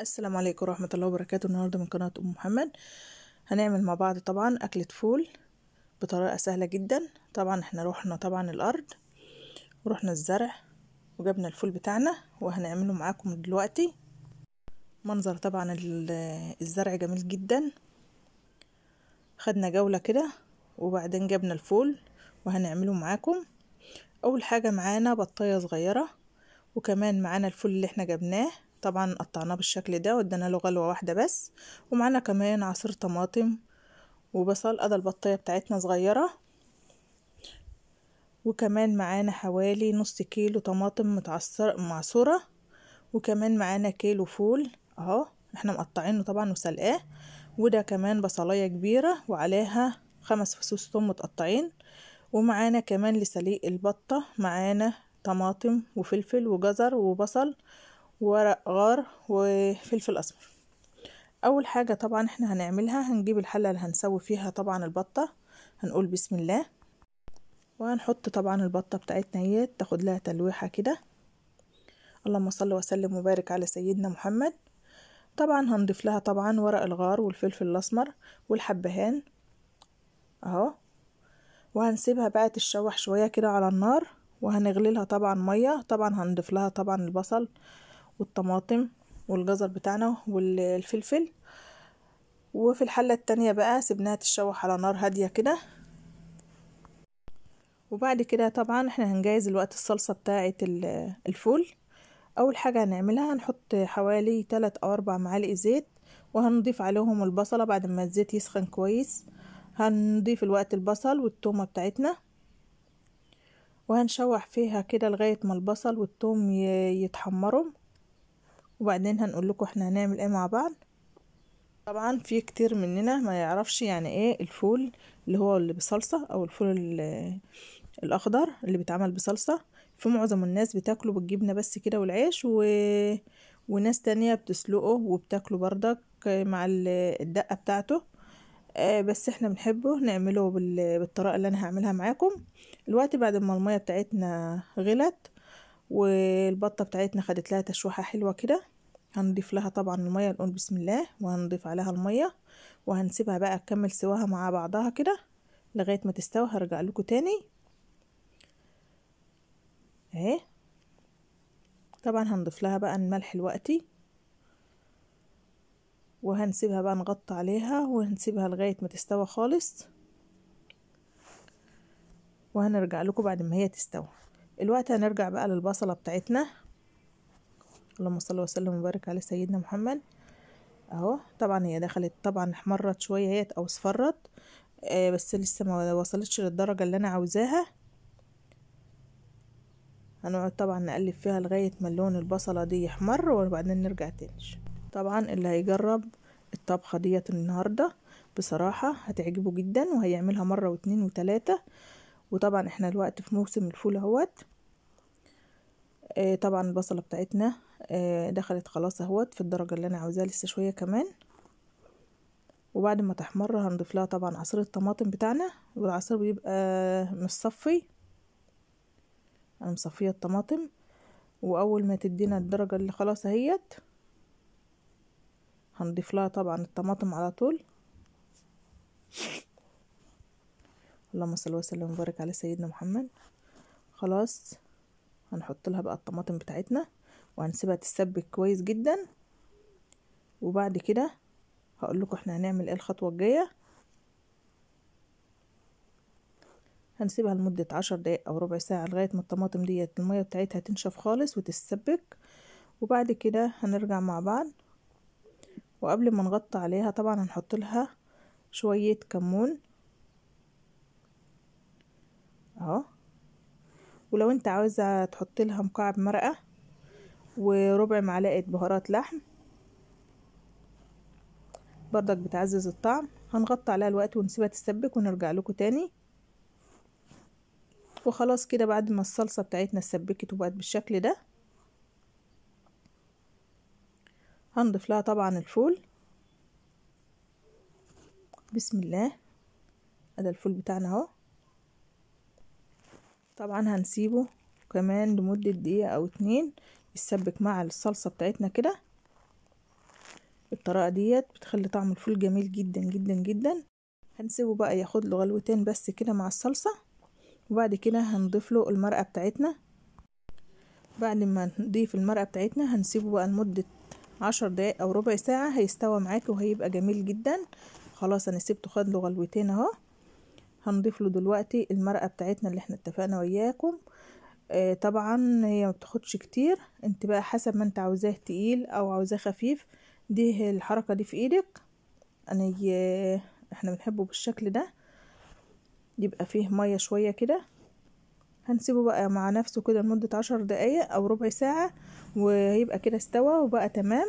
السلام عليكم ورحمة الله وبركاته النهاردة من قناة أم محمد هنعمل مع بعض طبعا أكلة فول بطريقة سهلة جدا طبعا احنا روحنا طبعا الأرض وروحنا الزرع وجبنا الفول بتاعنا وهنعمله معاكم دلوقتي منظر طبعا الزرع جميل جدا خدنا جولة كده وبعدين جبنا الفول وهنعمله معاكم أول حاجة معانا بطاية صغيرة وكمان معانا الفول اللي احنا جبناه طبعا قطعناه بالشكل ده وادينا له غلوه واحده بس ومعانا كمان عصير طماطم وبصل قد البطيه بتاعتنا صغيره وكمان معانا حوالي نص كيلو طماطم متعصره معصوره وكمان معانا كيلو فول اهو احنا مقطعينه طبعا وسلقاه وده كمان بصلايه كبيره وعليها خمس فصوص ثوم متقطعين ومعانا كمان لسليق البطه معانا طماطم وفلفل وجزر وبصل ورق غار وفلفل اسمر اول حاجة طبعا احنا هنعملها هنجيب الحلة اللي هنسوي فيها طبعا البطة هنقول بسم الله وهنحط طبعا البطة بتاعتنا هي تاخد لها تلويحة كده اللهم صل وسلم وبارك على سيدنا محمد طبعا هنضيف لها طبعا ورق الغار والفلفل الاسمر والحبهان اهو وهنسيبها بقى تتشوح شويه كده على النار وهنغلي لها طبعا ميه طبعا هنضيف لها طبعا البصل والطماطم والجزر بتاعنا والفلفل وفي الحلة التانية بقى سيبناها تتشوح على نار هادية كده وبعد كده طبعا احنا هنجهز الوقت الصلصة بتاعة الفول اول حاجة هنعملها هنحط حوالي 3 او 4 معالق زيت وهنضيف عليهم البصلة بعد ما الزيت يسخن كويس هنضيف الوقت البصل والتومة بتاعتنا وهنشوح فيها كده لغاية ما البصل والتوم يتحمروا وبعدين هنقول لكم احنا هنعمل ايه مع بعض طبعا في كتير مننا ما يعرفش يعني ايه الفول اللي هو اللي بصلصه او الفول الاخضر اللي بيتعمل بصلصه في معظم الناس بتاكله بالجبنه بس كده والعيش و... وناس تانية بتسلقه وبتاكله بردك مع الدقه بتاعته آه، بس احنا بنحبه نعمله بالطريقه اللي انا هعملها معاكم دلوقتي بعد ما الميه بتاعتنا غلت والبطه بتاعتنا خدت لها تشويحه حلوه كده هنضيف لها طبعا المية نقول بسم الله وهنضيف عليها المية وهنسيبها بقى تكمل سواها مع بعضها كده لغاية ما تستوي هرجع لكم تاني اهي طبعا هنضيف لها بقى الملح الوقتي وهنسيبها بقى نغطي عليها وهنسيبها لغاية ما تستوى خالص وهنرجع لكم بعد ما هي تستوي الوقت هنرجع بقى للبصلة بتاعتنا اللهم صل وسلم وبارك على سيدنا محمد اهو طبعا هي دخلت طبعا احمرت شويه اهيت او اصفرت آه بس لسه ما وصلتش للدرجه اللي انا عاوزاها هنقعد طبعا نقلب فيها لغايه ما لون البصله دي يحمر وبعدين نرجع تاني طبعا اللي هيجرب الطبخه ديت النهارده بصراحه هتعجبه جدا وهيعملها مره واتنين وتلاته وطبعا احنا الوقت في موسم الفول اهوت آه طبعا البصله بتاعتنا آه، دخلت خلاص اهوت في الدرجة اللي انا عاوزاها لسه شوية كمان وبعد ما تحمر هنضيف لها طبعا عصير الطماطم بتاعنا والعصير بيبقى مصفي انا مصفية الطماطم واول ما تدينا الدرجة اللي خلاص اهيت هنضيف لها طبعا الطماطم على طول اللهم صل وسلم وبارك على سيدنا محمد خلاص هنحط لها بقى الطماطم بتاعتنا وهنسيبها تتسبك كويس جدا وبعد كده هقول لكم احنا هنعمل ايه الخطوه الجايه هنسيبها لمده عشر دقايق او ربع ساعه لغايه ما الطماطم ديت الميه بتاعتها تنشف خالص وتتسبك وبعد كده هنرجع مع بعض وقبل ما نغطي عليها طبعا هنحط لها شويه كمون اهو ولو انت عاوزه تحط لها مكعب مرقه وربع معلقة بهارات لحم بردك بتعزز الطعم هنغطي عليها الوقت ونسيبها تسبك ونرجع لكم تاني وخلاص كده بعد ما الصلصة بتاعتنا اتسبكت وبقت بالشكل ده هنضيف لها طبعا الفول بسم الله ادي الفول بتاعنا اهو طبعا هنسيبه كمان لمدة دقيقة او اتنين يتسبك مع الصلصة بتاعتنا كده الطريقة ديت بتخلي طعم الفول جميل جدا جدا جدا هنسيبه بقى ياخد له غلوتين بس كده مع الصلصة وبعد كده هنضيف له المرقة بتاعتنا بعد ما نضيف المرقة بتاعتنا هنسيبه بقى لمدة عشر دقايق او ربع ساعة هيستوى معاك وهيبقى جميل جدا خلاص انا سيبته خد له غلوتين اهو هنضيف له دلوقتي المرقة بتاعتنا اللي احنا اتفقنا وياكم آه، طبعا هي ما بتاخدش كتير انت بقى حسب ما انت عاوزاه تقيل او عاوزاه خفيف دي الحركة دي في ايدك يعني، انا آه، احنا بنحبه بالشكل ده يبقى فيه مية شوية كده هنسيبه بقى مع نفسه كده لمدة عشر دقايق او ربع ساعة ويبقى كده استوى وبقى تمام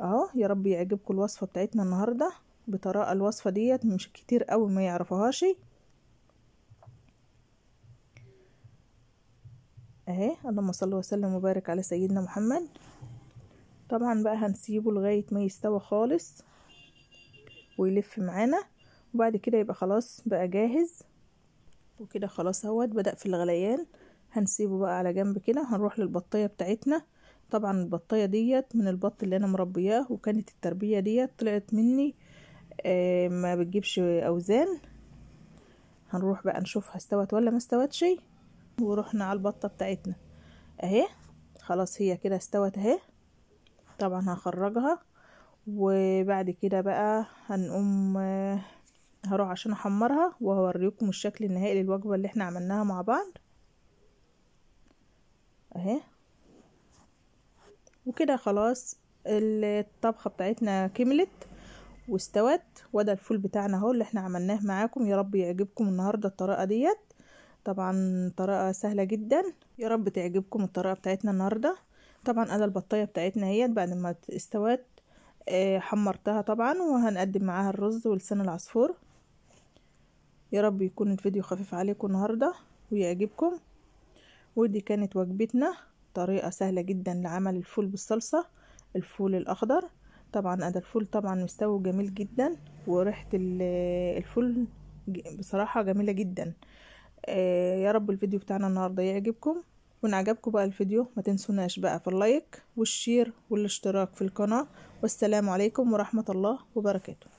اهو يا رب يعجبكم الوصفة بتاعتنا النهاردة بطريقة الوصفة ديت مش كتير قوي ما يعرفهاش اهي اللهم صل وسلم وبارك على سيدنا محمد طبعا بقى هنسيبه لغاية ما يستوى خالص ويلف معانا وبعد كده يبقى خلاص بقى جاهز وكده خلاص اهوت بدأ في الغليان هنسيبه بقى على جنب كده هنروح للبطاية بتاعتنا طبعا البطاية ديت من البط اللي انا مربياه وكانت التربية ديت طلعت مني آه ما بتجيبش اوزان هنروح بقى نشوفها استوت ولا ما استوتش ورحنا على البطة بتاعتنا اهي خلاص هي كده استوت اهي طبعا هخرجها وبعد كده بقى هنقوم آه، هروح عشان احمرها وهوريكم الشكل النهائي للوجبة اللي احنا عملناها مع بعض اهي وكده خلاص الطبخة بتاعتنا كملت واستوت وده الفول بتاعنا اهو اللي احنا عملناه معاكم يا رب يعجبكم النهاردة الطريقة ديت طبعا طريقة سهلة جدا يا رب تعجبكم الطريقة بتاعتنا النهاردة طبعا انا البطاية بتاعتنا هي بعد ما استوت آه، حمرتها طبعا وهنقدم معاها الرز ولسان العصفور يا رب يكون الفيديو خفيف عليكم النهاردة ويعجبكم ودي كانت وجبتنا طريقة سهلة جدا لعمل الفول بالصلصة الفول الأخضر طبعا أدا الفول طبعا مستوي جميل جدا وريحة الفول بصراحة جميلة جدا آه، يا رب الفيديو بتاعنا النهاردة يعجبكم وإن عجبكم بقى الفيديو ما تنسوناش بقى في اللايك والشير والاشتراك في القناة والسلام عليكم ورحمة الله وبركاته